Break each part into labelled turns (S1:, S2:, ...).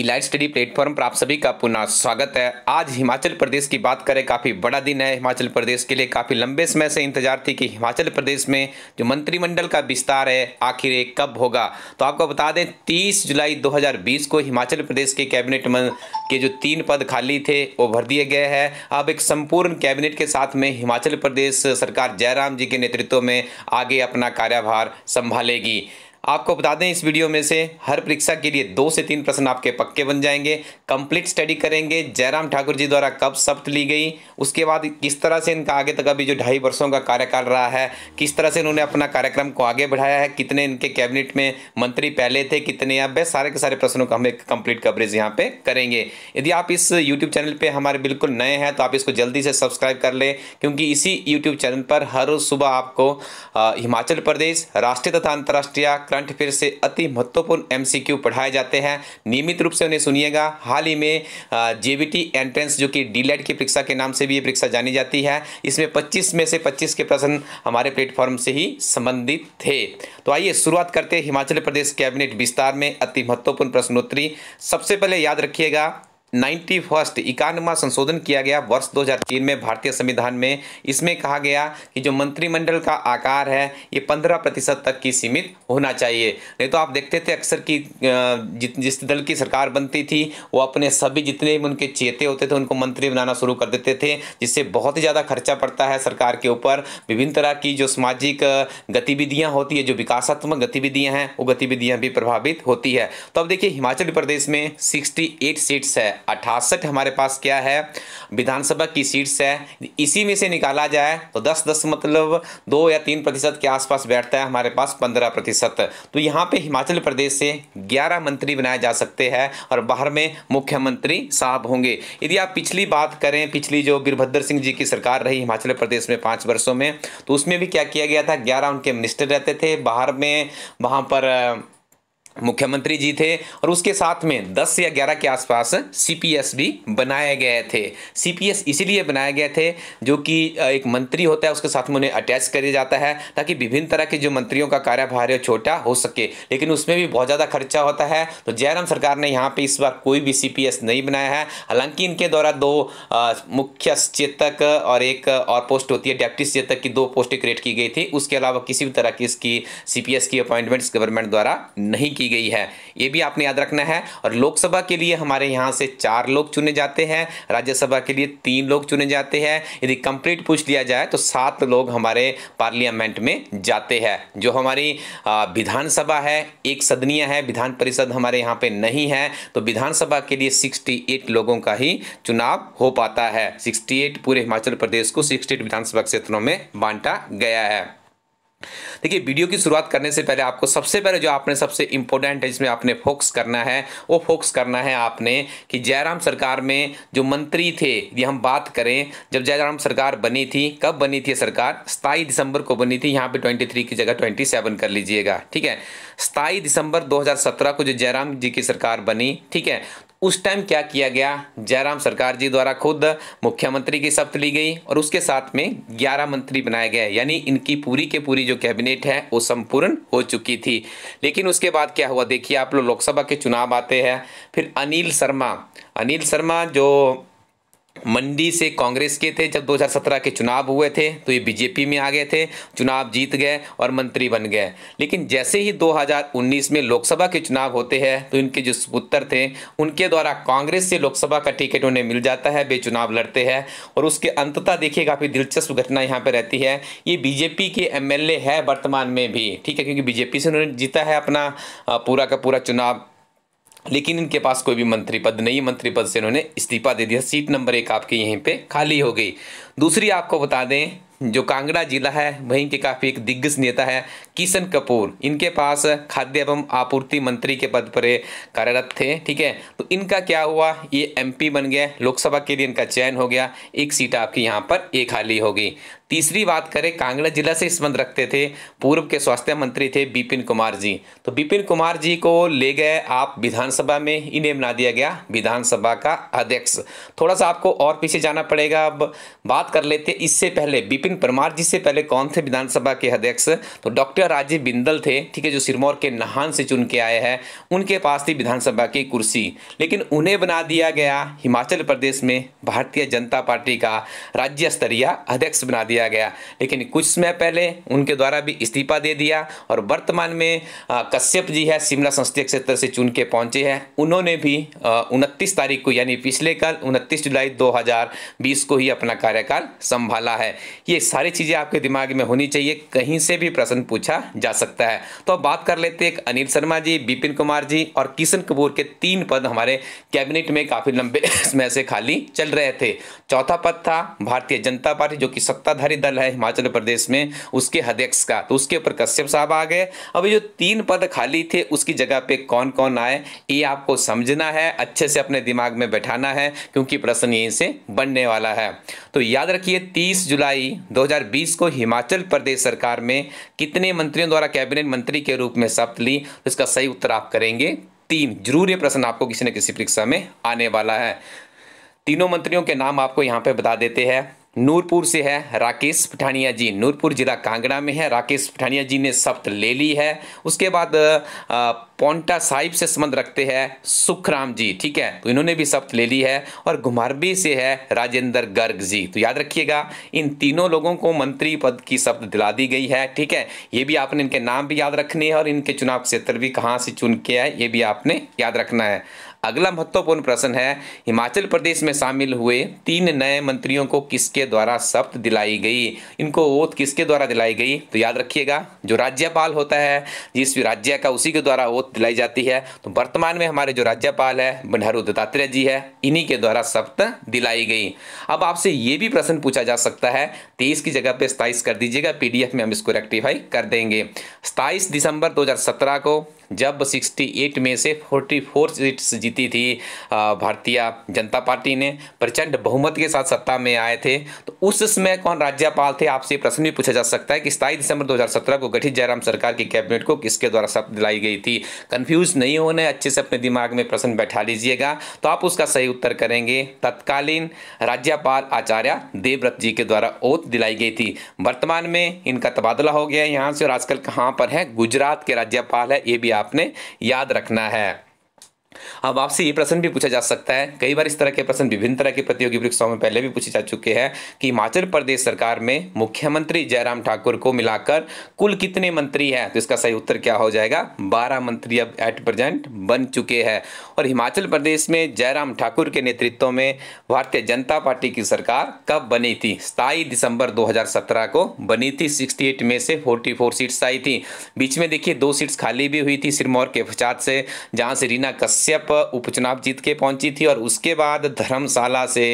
S1: ई light study platform पर आप सभी का पुनः स्वागत है आज हिमाचल प्रदेश की बात करें काफ़ी बड़ा दिन है हिमाचल प्रदेश के लिए काफ़ी लंबे समय से इंतजार थी कि हिमाचल प्रदेश में जो मंत्रिमंडल का विस्तार है आखिर कब होगा तो आपको बता दें 30 जुलाई 2020 को हिमाचल प्रदेश के कैबिनेट के जो तीन पद खाली थे वो भर दिए गए हैं अब एक संपूर्ण कैबिनेट के साथ में हिमाचल प्रदेश सरकार जयराम जी के नेतृत्व में आगे अपना कार्यभार संभालेगी आपको बता दें इस वीडियो में से हर परीक्षा के लिए दो से तीन प्रश्न आपके पक्के बन जाएंगे कंप्लीट स्टडी करेंगे जयराम ठाकुर जी द्वारा कब शब्द ली गई उसके बाद किस तरह से इनका आगे तक अभी जो ढाई वर्षों का कार्यकाल रहा है किस तरह से इन्होंने अपना कार्यक्रम को आगे बढ़ाया है कितने इनके कैबिनेट में मंत्री पहले थे कितने अब है सारे के सारे प्रश्नों का हम एक कंप्लीट कवरेज यहाँ पे करेंगे यदि आप इस यूट्यूब चैनल पर हमारे बिल्कुल नए हैं तो आप इसको जल्दी से सब्सक्राइब कर लें क्योंकि इसी यूट्यूब चैनल पर हर सुबह आपको हिमाचल प्रदेश राष्ट्रीय तथा अंतर्राष्ट्रीय करंट अफेयर से अति महत्वपूर्ण एमसीक्यू पढ़ाए जाते हैं नियमित रूप से उन्हें सुनिएगा हाल ही में जेबीटी एंट्रेंस जो कि डीलेट e की परीक्षा के नाम से भी ये परीक्षा जानी जाती है इसमें पच्चीस में से पच्चीस के प्रश्न हमारे प्लेटफॉर्म से ही संबंधित थे तो आइए शुरुआत करते हिमाचल प्रदेश कैबिनेट विस्तार में अति महत्वपूर्ण प्रश्नोत्तरी सबसे पहले याद रखिएगा नाइन्टी फर्स्ट इक्यानवा संशोधन किया गया वर्ष 2003 में भारतीय संविधान में इसमें कहा गया कि जो मंत्रिमंडल का आकार है ये 15 प्रतिशत तक की सीमित होना चाहिए नहीं तो आप देखते थे अक्सर की जिस दल की सरकार बनती थी वो अपने सभी जितने भी उनके चेते होते थे उनको मंत्री बनाना शुरू कर देते थे जिससे बहुत ही ज़्यादा खर्चा पड़ता है सरकार के ऊपर विभिन्न तरह की जो सामाजिक गतिविधियाँ होती है जो विकासात्मक गतिविधियाँ हैं वो गतिविधियाँ भी प्रभावित होती है तो अब देखिए हिमाचल प्रदेश में सिक्सटी सीट्स है अठासठ हमारे पास क्या है विधानसभा की सीट्स है इसी में से निकाला जाए तो दस दस मतलब दो या तीन प्रतिशत के आसपास बैठता है हमारे पास पंद्रह प्रतिशत तो यहाँ पे हिमाचल प्रदेश से ग्यारह मंत्री बनाए जा सकते हैं और बाहर में मुख्यमंत्री साहब होंगे यदि आप पिछली बात करें पिछली जो वीरभद्र सिंह जी की सरकार रही हिमाचल प्रदेश में पाँच वर्षों में तो उसमें भी क्या किया गया था ग्यारह उनके मिनिस्टर रहते थे बाहर में वहाँ पर मुख्यमंत्री जी थे और उसके साथ में 10 या 11 के आसपास सीपीएस भी बनाए गए थे सीपीएस इसीलिए बनाए गए थे जो कि एक मंत्री होता है उसके साथ में उन्हें अटैच कर जाता है ताकि विभिन्न तरह के जो मंत्रियों का कार्यभार है छोटा हो सके लेकिन उसमें भी बहुत ज़्यादा खर्चा होता है तो जयराम सरकार ने यहाँ पर इस बार कोई भी सी नहीं बनाया है हालांकि इनके द्वारा दो मुख्य सचेतक और एक और पोस्ट होती है डेप्टी सचेतक की दो पोस्टें क्रिएट की गई थी उसके अलावा किसी भी तरह की इसकी सी की अपॉइंटमेंट्स गवर्नमेंट द्वारा नहीं की गई है ये भी आपने याद रखना है और लोकसभा के लिए हमारे यहाँ से चार लोग चुने जाते हैं राज्यसभा के लिए तीन लोग चुने जाते हैं यदि कंप्लीट पूछ लिया जाए तो सात लोग हमारे पार्लियामेंट में जाते हैं जो हमारी विधानसभा है एक सदनीय है विधान परिषद हमारे यहाँ पे नहीं है तो विधानसभा के लिए सिक्सटी लोगों का ही चुनाव हो पाता है सिक्सटी पूरे हिमाचल प्रदेश को सिक्सटी विधानसभा क्षेत्रों में बांटा गया है देखिए वीडियो की शुरुआत करने से पहले आपको सबसे पहले जो आपने सबसे इम्पोर्टेंट है जिसमें आपने फोकस करना है वो फोकस करना है आपने कि जयराम सरकार में जो मंत्री थे ये हम बात करें जब जयराम सरकार बनी थी कब बनी थी सरकार सताई दिसंबर को बनी थी यहाँ पे 23 की जगह 27 कर लीजिएगा ठीक है सताई दिसंबर दो को जो जयराम जी की सरकार बनी ठीक है उस टाइम क्या किया गया जयराम सरकार जी द्वारा खुद मुख्यमंत्री की शपथ ली गई और उसके साथ में ग्यारह मंत्री बनाए गए यानी इनकी पूरी के पूरी जो कैबिनेट है वो संपूर्ण हो चुकी थी लेकिन उसके बाद क्या हुआ देखिए आप लोग लोकसभा के चुनाव आते हैं फिर अनिल शर्मा अनिल शर्मा जो मंडी से कांग्रेस के थे जब 2017 के चुनाव हुए थे तो ये बीजेपी में आ गए थे चुनाव जीत गए और मंत्री बन गए लेकिन जैसे ही 2019 में लोकसभा के चुनाव होते हैं तो इनके जो सुपुत्र थे उनके द्वारा कांग्रेस से लोकसभा का टिकट उन्हें मिल जाता है वे चुनाव लड़ते हैं और उसके अंतता देखिए काफ़ी दिलचस्प घटना यहाँ पर रहती है ये बीजेपी के एम है वर्तमान में भी ठीक है क्योंकि बीजेपी से उन्होंने जीता है अपना पूरा का पूरा चुनाव लेकिन इनके पास कोई भी मंत्री पद नहीं मंत्री पद से इन्होंने इस्तीफा दे दिया सीट नंबर एक आपके यहीं पे खाली हो गई दूसरी आपको बता दें जो कांगड़ा जिला है वहीं के काफ़ी एक दिग्गज नेता है किशन कपूर इनके पास खाद्य एवं आपूर्ति मंत्री के पद पर कार्यरत थे ठीक है तो इनका क्या हुआ ये एमपी बन गया लोकसभा के लिए इनका चयन हो गया एक सीट आपकी यहाँ पर एक खाली होगी तीसरी बात करें कांगड़ा जिला से संबंध रखते थे पूर्व के स्वास्थ्य मंत्री थे बिपिन कुमार जी तो बिपिन कुमार जी को ले गए आप विधानसभा में इन्हें बना दिया गया विधानसभा का अध्यक्ष थोड़ा सा आपको और पीछे जाना पड़ेगा अब बात कर लेते हैं इससे पहले बिपिन परमार जी से पहले कौन थे विधानसभा के अध्यक्ष तो डॉक्टर राजीव बिंदल थे ठीक है जो सिरमौर के नहान से चुन के आए हैं उनके पास थी विधानसभा की कुर्सी लेकिन उन्हें बना दिया गया हिमाचल प्रदेश में भारतीय जनता पार्टी का राज्य स्तरीय अध्यक्ष बना दिया गया लेकिन कुछ समय पहले उनके द्वारा भी इस्तीफा दे दिया और वर्तमान में कश्यप जी है शिमला संसदीय क्षेत्र से चुन के पहुंचे हैं उन्होंने भी उनतीस तारीख को यानी पिछले कल उनतीस जुलाई दो को ही अपना कार्यकाल सरकार संभाला है ये सारी चीज़ें आपके दिमाग में होनी चाहिए कहीं से भी प्रश्न पूछा जा सकता है तो अब बात कर लेते हैं अनिल शर्मा जी बिपिन कुमार जी और किशन कपूर के तीन पद हमारे कैबिनेट में काफ़ी लंबे समय से खाली चल रहे थे चौथा पद था भारतीय जनता पार्टी जो कि सत्ताधारी दल है हिमाचल प्रदेश में उसके अध्यक्ष का तो उसके ऊपर कश्यप साहब आ गए अब जो तीन पद खाली थे उसकी जगह पे कौन कौन आए ये आपको समझना है अच्छे से अपने दिमाग में बैठाना है क्योंकि प्रश्न यहीं से बनने वाला है तो या याद रखिए 30 जुलाई 2020 को हिमाचल प्रदेश सरकार में कितने मंत्रियों द्वारा कैबिनेट मंत्री के रूप में शपथ ली तो इसका सही उत्तर आप करेंगे तीन जरूर ये प्रश्न आपको किसी न किसी परीक्षा में आने वाला है तीनों मंत्रियों के नाम आपको यहाँ पे बता देते हैं नूरपुर से है राकेश पठानिया जी नूरपुर जिला कांगड़ा में है राकेश पठानिया जी ने शपथ ले ली है उसके बाद पोंटा साहिब से संबंध रखते हैं सुखराम जी ठीक है तो इन्होंने भी शपथ ले ली है और घुमारबी से है राजेंद्र गर्ग जी तो याद रखिएगा इन तीनों लोगों को मंत्री पद की शपथ दिला दी गई है ठीक है ये भी आपने इनके नाम भी याद रखने हैं और इनके चुनाव क्षेत्र भी कहाँ से चुन के है ये भी आपने याद रखना है अगला महत्वपूर्ण प्रश्न है हिमाचल प्रदेश में शामिल हुए तीन नए मंत्रियों को किसके द्वारा शपथ दिलाई गई इनको ओथ किसके द्वारा दिलाई गई तो याद रखिएगा जो राज्यपाल होता है जिस राज्य का उसी के द्वारा ओथ दिलाई जाती है तो वर्तमान में हमारे जो राज्यपाल है बंडारू दत्तात्रेय जी है इन्हीं के द्वारा शपथ दिलाई गई अब आपसे ये भी प्रश्न पूछा जा सकता है तेईस की जगह पर सताइस कर दीजिएगा पीडीएफ में हम इसको रेक्टिफाई कर देंगे स्थाईस दिसंबर दो को जब 68 में से 44 सीट्स जीती थी भारतीय जनता पार्टी ने प्रचंड बहुमत के साथ सत्ता में आए थे तो उस समय कौन राज्यपाल थे आपसे प्रश्न भी पूछा जा सकता है कि सताईस दिसंबर 2017 को गठित जयराम सरकार की कैबिनेट को किसके द्वारा शपथ दिलाई गई थी कन्फ्यूज नहीं होने अच्छे से अपने दिमाग में प्रश्न बैठा लीजिएगा तो आप उसका सही उत्तर करेंगे तत्कालीन राज्यपाल आचार्य देवव्रत जी के द्वारा ओत दिलाई गई थी वर्तमान में इनका तबादला हो गया है यहाँ से और आजकल कहाँ पर है गुजरात के राज्यपाल है ये भी आपने याद रखना है अब आपसे ये प्रश्न भी पूछा जा सकता है कई बार इस तरह के प्रश्न विभिन्न तरह के प्रतियोगी परीक्षाओं में पहले भी पूछे जा चुके हैं कि हिमाचल प्रदेश सरकार में मुख्यमंत्री जयराम ठाकुर को मिलाकर कुल कितने मंत्री हैं तो इसका सही उत्तर क्या हो जाएगा बारह मंत्री अब एट प्रेजेंट बन चुके हैं और हिमाचल प्रदेश में जयराम ठाकुर के नेतृत्व में भारतीय जनता पार्टी की सरकार कब बनी थी सताईस दिसंबर दो को बनी थी सिक्सटी में से फोर्टी सीट्स आई थी बीच में देखिए दो सीट्स खाली भी हुई थी सिरमौर के फसाद से जहाँ से रीना कस कश्यप उपचुनाव जीत के पहुंची थी और उसके बाद धर्मशाला से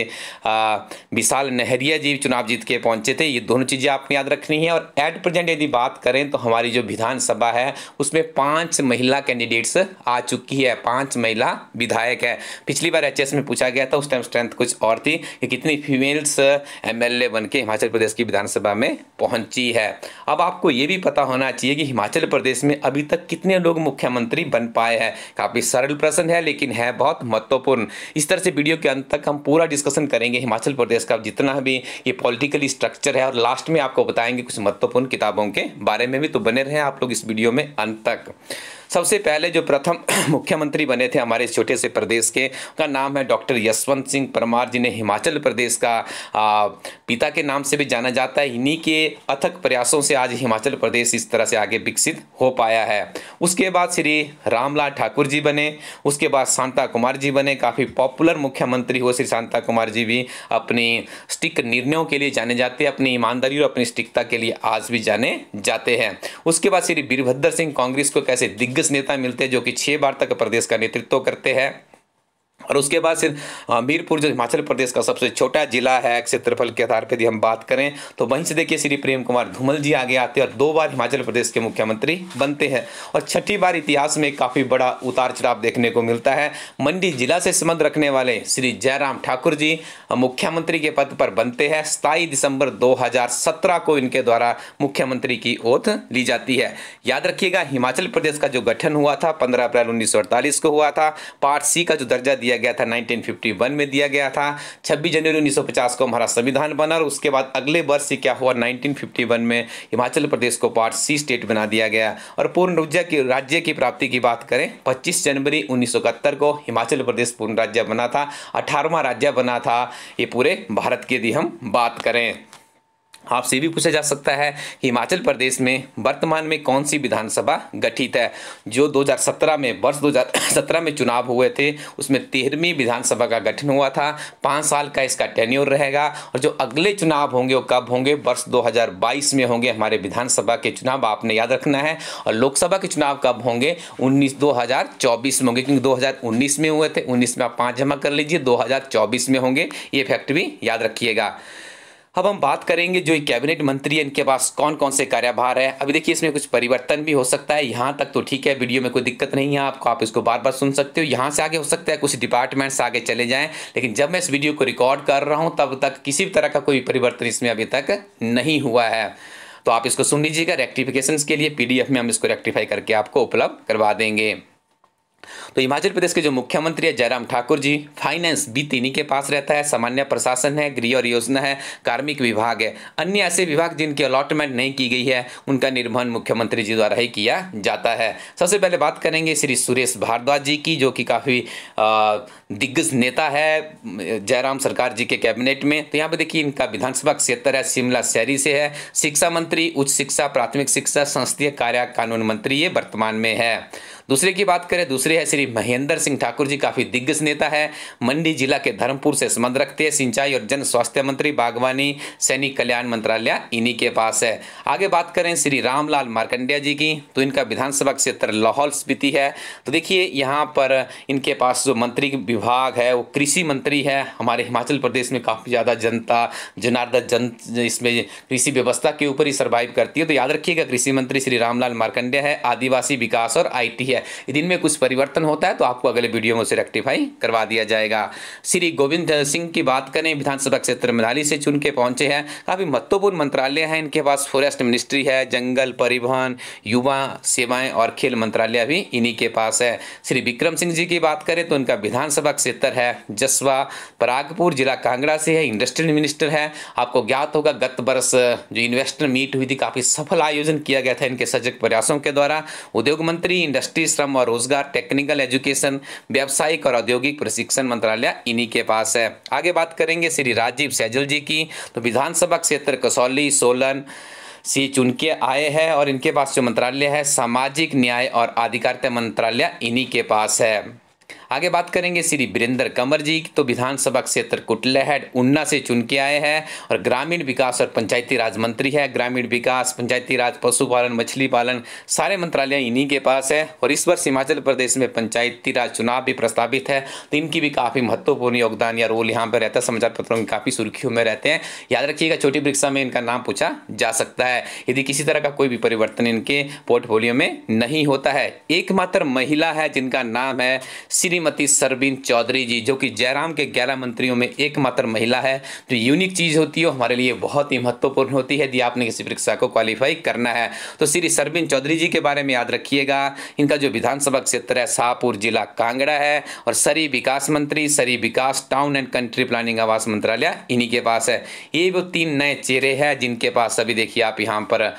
S1: विशाल नेहरिया जी चुनाव जीत के पहुंचे थे ये दोनों चीज़ें आपको याद रखनी है और एट प्रेजेंट यदि बात करें तो हमारी जो विधानसभा है उसमें पांच महिला कैंडिडेट्स आ चुकी है पांच महिला विधायक है पिछली बार एच में पूछा गया था उस टाइम स्ट्रेंथ कुछ और थी कि कितनी फीमेल्स एम बन के हिमाचल प्रदेश की विधानसभा में पहुंची है अब आपको ये भी पता होना चाहिए कि हिमाचल प्रदेश में अभी तक कितने लोग मुख्यमंत्री बन पाए हैं काफ़ी सरल प्रश्न डिस्कशन है लेकिन है बहुत महत्वपूर्ण इस तरह से वीडियो के अंत तक हम पूरा डिस्कशन करेंगे हिमाचल प्रदेश का जितना भी ये पॉलिटिकल स्ट्रक्चर है और लास्ट में आपको बताएंगे कुछ महत्वपूर्ण किताबों के बारे में भी तो बने रहें आप लोग इस वीडियो में अंत तक सबसे पहले जो प्रथम मुख्यमंत्री बने थे हमारे छोटे से प्रदेश के उनका नाम है डॉक्टर यशवंत सिंह परमार जिन्हें हिमाचल प्रदेश का पिता के नाम से भी जाना जाता है इन्हीं के अथक प्रयासों से आज हिमाचल प्रदेश इस तरह से आगे विकसित हो पाया है उसके बाद श्री रामलाल ठाकुर जी बने उसके बाद शांता कुमार जी बने काफ़ी पॉपुलर मुख्यमंत्री हुए श्री शांता कुमार जी भी अपने स्टिक निर्णयों के लिए जाने जाते हैं अपनी ईमानदारी और अपनी स्टिकता के लिए आज भी जाने जाते हैं उसके बाद श्री वीरभद्र सिंह कांग्रेस को कैसे दिग्गज दिग्गज नेता मिलते हैं जो कि छह बार तक प्रदेश का नेतृत्व करते हैं और उसके बाद फिर मीरपुर जो हिमाचल प्रदेश का सबसे छोटा जिला है क्षेत्रफल के आधार पर यदि हम बात करें तो वहीं से देखिए श्री प्रेम कुमार धूमल जी आगे आते हैं और दो बार हिमाचल प्रदेश के मुख्यमंत्री बनते हैं और छठी बार इतिहास में काफ़ी बड़ा उतार चढ़ाव देखने को मिलता है मंडी जिला से संबंध रखने वाले श्री जयराम ठाकुर जी मुख्यमंत्री के पद पर बनते हैं सताईस दिसंबर दो को इनके द्वारा मुख्यमंत्री की ओथ ली जाती है याद रखिएगा हिमाचल प्रदेश का जो गठन हुआ था पंद्रह अप्रैल उन्नीस को हुआ था पार्ट सी का जो दर्जा दिया दिया गया था 1951 में दिया गया था 26 जनवरी 1950 को हमारा संविधान बना और उसके बाद अगले वर्ष ही क्या हुआ 1951 में हिमाचल प्रदेश को पार्ट सी स्टेट बना दिया गया और पूर्ण ऊर्जा की राज्य की प्राप्ति की बात करें पच्चीस जनवरी उन्नीस को हिमाचल प्रदेश पूर्ण राज्य बना था अठारहवा राज्य बना था ये पूरे भारत की यदि हम बात करें आपसे भी पूछा जा सकता है कि हिमाचल प्रदेश में वर्तमान में कौन सी विधानसभा गठित है जो 2017 में वर्ष 2017 में चुनाव हुए थे उसमें तेरहवीं विधानसभा का गठन हुआ था पाँच साल का इसका टेन्योर रहेगा और जो अगले चुनाव होंगे वो कब होंगे वर्ष 2022 में होंगे हमारे विधानसभा के चुनाव आपने याद रखना है और लोकसभा के चुनाव कब होंगे उन्नीस दो में होंगे क्योंकि दो में हुए थे उन्नीस में आप पाँच जमा कर लीजिए दो में होंगे ये फैक्ट भी याद रखिएगा अब हम बात करेंगे जो कैबिनेट मंत्री है इनके पास कौन कौन से कार्यभार है अभी देखिए इसमें कुछ परिवर्तन भी हो सकता है यहाँ तक तो ठीक है वीडियो में कोई दिक्कत नहीं है आपको आप इसको बार बार सुन सकते हो यहाँ से आगे हो सकता है कुछ डिपार्टमेंट्स आगे चले जाएँ लेकिन जब मैं इस वीडियो को रिकॉर्ड कर रहा हूँ तब तक किसी भी तरह का कोई परिवर्तन इसमें अभी तक नहीं हुआ है तो आप इसको सुन लीजिएगा रेक्टिफिकेशन के लिए पी में हम इसको रेक्टिफाई करके आपको उपलब्ध करवा देंगे तो हिमाचल प्रदेश के जो मुख्यमंत्री है जयराम ठाकुर जी फाइनेंस बीत तीन के पास रहता है सामान्य प्रशासन है गृह और योजना है कार्मिक विभाग है अन्य ऐसे विभाग जिनकी अलॉटमेंट नहीं की गई है उनका निर्वहन मुख्यमंत्री जी द्वारा ही किया जाता है सबसे पहले बात करेंगे श्री सुरेश भारद्वाज जी की जो कि काफ़ी दिग्गज नेता है जयराम सरकार जी के कैबिनेट में तो यहाँ पर देखिए इनका विधानसभा क्षेत्र है शिमला शहरी से है शिक्षा मंत्री उच्च शिक्षा प्राथमिक शिक्षा संसदीय कार्य कानून मंत्री ये वर्तमान में है दूसरे की बात करें दूसरे है श्री महेंद्र सिंह ठाकुर जी काफ़ी दिग्गज नेता है मंडी जिला के धर्मपुर से संबंध रखते हैं सिंचाई और जन स्वास्थ्य मंत्री बागवानी सैनिक कल्याण मंत्रालय इन्हीं के पास है आगे बात करें श्री रामलाल मार्कंडिया जी की तो इनका विधानसभा क्षेत्र लाहौल स्पीति है तो देखिए यहाँ पर इनके पास जो मंत्री विभाग है वो कृषि मंत्री है हमारे हिमाचल प्रदेश में काफ़ी ज़्यादा जनता जनार्दन जन इसमें कृषि व्यवस्था के ऊपर ही सर्वाइव करती है तो याद रखिएगा कृषि मंत्री श्री रामलाल मार्कंडिया है आदिवासी विकास और आई है है यदि इनमें कुछ परिवर्तन होता है तो आपको अगले वीडियो में उसे रेक्टिफाई करवा दिया जाएगा श्री गोविंद सिंह की बात करें विधानसभा क्षेत्र मनाली से चुन के पहुंचे हैं काफ़ी महत्वपूर्ण मंत्रालय है इनके पास फॉरेस्ट मिनिस्ट्री है जंगल परिवहन युवा सेवाएं और खेल मंत्रालय भी इन्हीं के पास है श्री विक्रम सिंह जी की बात करें तो इनका विधानसभा क्षेत्र है जसवा परागपुर जिला कांगड़ा से है इंडस्ट्रियल मिनिस्टर है आपको ज्ञात होगा गत वर्ष जो इन्वेस्टर मीट हुई थी काफ़ी सफल आयोजन किया गया था इनके सजग प्रयासों के द्वारा उद्योग मंत्री इंडस्ट्री कृषि श्रम और रोजगार टेक्निकल एजुकेशन व्यावसायिक और औद्योगिक प्रशिक्षण मंत्रालय इन्हीं के पास है आगे बात करेंगे श्री राजीव सैजल जी की तो विधानसभा क्षेत्र कसौली सोलन सी चुन के आए हैं और इनके पास जो मंत्रालय है सामाजिक न्याय और आधिकारिता मंत्रालय इन्हीं के पास है आगे बात करेंगे श्री वीरेंद्र कंवर जी की तो विधानसभा क्षेत्र कुटलहड उन्ना से चुन के आए हैं और ग्रामीण विकास और पंचायती राज मंत्री है ग्रामीण विकास पंचायती राज पशुपालन मछली पालन सारे मंत्रालय इन्हीं के पास है और इस वर्ष हिमाचल प्रदेश में पंचायती राज चुनाव भी प्रस्तावित है तो इनकी भी काफ़ी महत्वपूर्ण योगदान या रोल यहाँ पर रहता है समाचार पत्रों में काफ़ी सुर्खियों में रहते हैं याद रखिएगा छोटी परीक्षा में इनका नाम पूछा जा सकता है यदि किसी तरह का कोई भी परिवर्तन इनके पोर्टफोलियो में नहीं होता है एकमात्र महिला है जिनका नाम है श्री श्रीमती सरबीन चौधरी जी जो कि जयराम के ग्यारह मंत्रियों में एकमात्र महिला है जो यूनिक चीज़ होती है हमारे लिए बहुत ही महत्वपूर्ण होती है यदि आपने किसी परीक्षा को क्वालिफाई करना है तो श्री सरबीन चौधरी जी के बारे में याद रखिएगा इनका जो विधानसभा क्षेत्र है शाहपुर जिला कांगड़ा है और सरी विकास मंत्री सरी विकास टाउन एंड कंट्री प्लानिंग आवास मंत्रालय इन्हीं के पास है ये वो तीन नए चेहरे हैं जिनके पास अभी देखिए आप यहाँ पर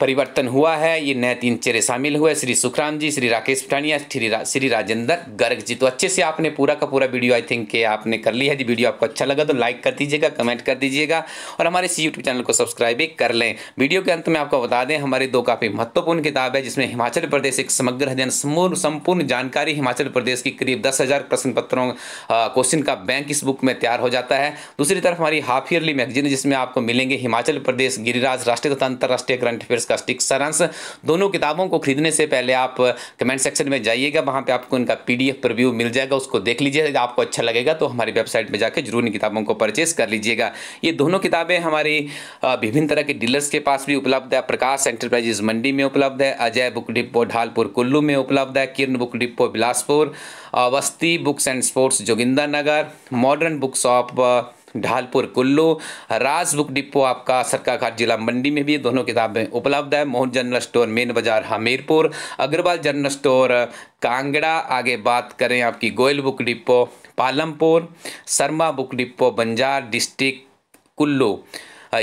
S1: परिवर्तन हुआ है ये नए तीन चेहरे शामिल हुए श्री सुखराम जी श्री राकेश पठानिया श्री रा, श्री राजेंद्र गर्ग जी तो अच्छे से आपने पूरा का पूरा वीडियो आई थिंक आपने कर लिया है जी वीडियो आपको अच्छा लगा तो लाइक कर दीजिएगा कमेंट कर दीजिएगा और हमारे इस यूट्यूब चैनल को सब्सक्राइब भी कर लें वीडियो के अंत में आपको बता दें हमारी दो काफ़ी महत्वपूर्ण किताब है जिसमें हिमाचल प्रदेश एक समग्र अध्ययन संपूर्ण जानकारी हिमाचल प्रदेश की करीब दस हज़ार प्रश्न पत्रों क्वेश्चन का बैंक इस बुक में तैयार हो जाता है दूसरी तरफ हमारी हाफ ईयरली मैगजीन जिसमें आपको मिलेंगे हिमाचल प्रदेश गिरिराज राष्ट्रीय तथा अंतर्राष्ट्रीय करंट अफेयर्स इसका स्टिक सारांश दोनों किताबों को खरीदने से पहले आप कमेंट सेक्शन में जाइएगा वहाँ पर आपको इनका पी डी रिव्यू मिल जाएगा उसको देख लीजिए आपको अच्छा लगेगा तो हमारी वेबसाइट में जाकर जरूर इन किताबों को परचेज कर लीजिएगा ये दोनों किताबें हमारी विभिन्न तरह के डीलर्स के पास भी उपलब्ध है प्रकाश एंटरप्राइजेज मंडी में उपलब्ध है अजय बुक डिपो ढालपुर कुल्लू में उपलब्ध है Kiran book depot Bilaspur Awasthi books and sports Joginder Nagar modern book shop Dhalpur Kullu Raj book depot आपका सरकाघाट जिला मंडी में भी दोनों किताबें उपलब्ध है मोहन जनरल स्टोर मेन बाजार हमीरपुर अग्रवाल जनरल स्टोर कांगड़ा आगे बात करें आपकी Goyal book depot Palampur Sharma book depot Banjar district Kullu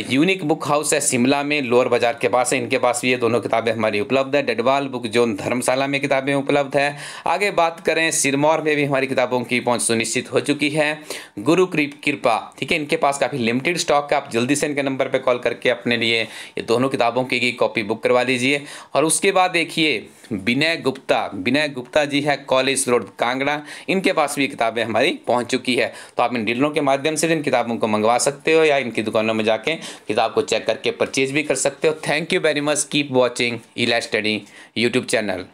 S1: unique book house है शिमला में लोअर बाजार के पास है इनके पास भी ये दोनों किताबें हमारी उपलब्ध है डडवाल बुक जोन धर्मशाला में किताबें उपलब्ध है आगे बात करें सिरमौर में भी हमारी किताबों की पहुँच सुनिश्चित हो चुकी है गुरु कृपा ठीक है इनके पास काफ़ी लिमिटेड स्टॉक है आप जल्दी से इनके नंबर पर कॉल करके अपने लिए ये दोनों किताबों की कॉपी बुक करवा लीजिए और उसके बाद देखिए विनय गुप्ता विनय गुप्ता जी है कॉलेज रोड कांगड़ा इनके पास भी किताबें हमारी पहुंच चुकी है तो आप इन डीलरों के माध्यम से इन किताबों को मंगवा सकते हो या इनकी दुकानों में जाके हैं किताब को चेक करके परचेज भी कर सकते हो thank you very much keep watching इला स्टडी यूट्यूब चैनल